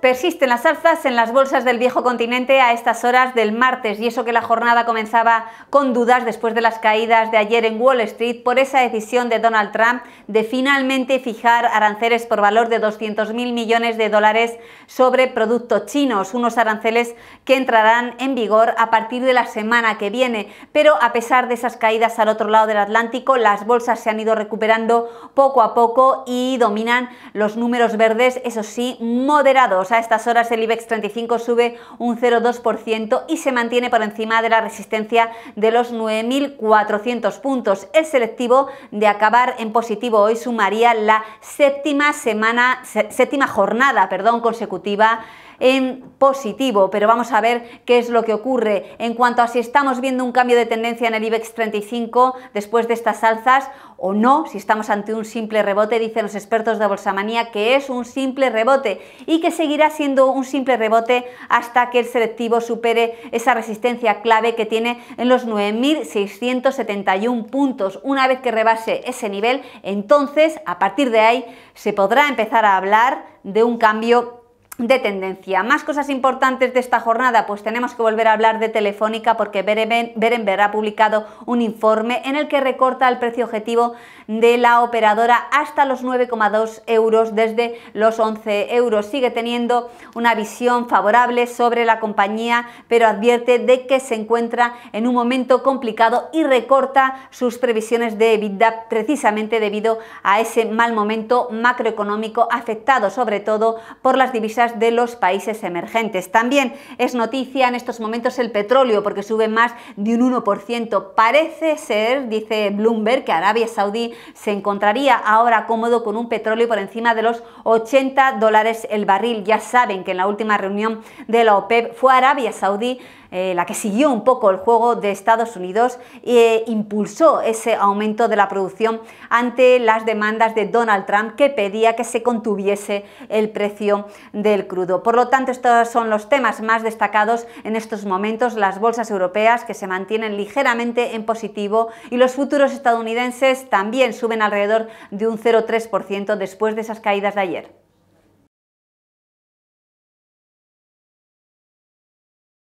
Persisten las alzas en las bolsas del viejo continente a estas horas del martes y eso que la jornada comenzaba con dudas después de las caídas de ayer en Wall Street por esa decisión de Donald Trump de finalmente fijar aranceles por valor de 200.000 millones de dólares sobre productos chinos, unos aranceles que entrarán en vigor a partir de la semana que viene. Pero a pesar de esas caídas al otro lado del Atlántico, las bolsas se han ido recuperando poco a poco y dominan los números verdes, eso sí, moderados. A estas horas el IBEX 35 sube un 0,2% y se mantiene por encima de la resistencia de los 9.400 puntos. El selectivo de acabar en positivo hoy sumaría la séptima semana, séptima jornada, perdón, consecutiva en positivo, pero vamos a ver qué es lo que ocurre. En cuanto a si estamos viendo un cambio de tendencia en el IBEX 35 después de estas alzas o no, si estamos ante un simple rebote, dicen los expertos de Bolsa Manía, que es un simple rebote y que seguirá siendo un simple rebote hasta que el selectivo supere esa resistencia clave que tiene en los 9.671 puntos. Una vez que rebase ese nivel, entonces a partir de ahí se podrá empezar a hablar de un cambio de tendencia. Más cosas importantes de esta jornada, pues tenemos que volver a hablar de Telefónica porque Berenber ha publicado un informe en el que recorta el precio objetivo de la operadora hasta los 9,2 euros desde los 11 euros. Sigue teniendo una visión favorable sobre la compañía, pero advierte de que se encuentra en un momento complicado y recorta sus previsiones de EBITDA precisamente debido a ese mal momento macroeconómico afectado sobre todo por las divisas de los países emergentes. También es noticia en estos momentos el petróleo porque sube más de un 1%. Parece ser, dice Bloomberg, que Arabia Saudí se encontraría ahora cómodo con un petróleo por encima de los 80 dólares el barril. Ya saben que en la última reunión de la OPEP fue Arabia Saudí eh, la que siguió un poco el juego de Estados Unidos e impulsó ese aumento de la producción ante las demandas de Donald Trump que pedía que se contuviese el precio del crudo. Por lo tanto, estos son los temas más destacados en estos momentos, las bolsas europeas que se mantienen ligeramente en positivo y los futuros estadounidenses también suben alrededor de un 0,3% después de esas caídas de ayer.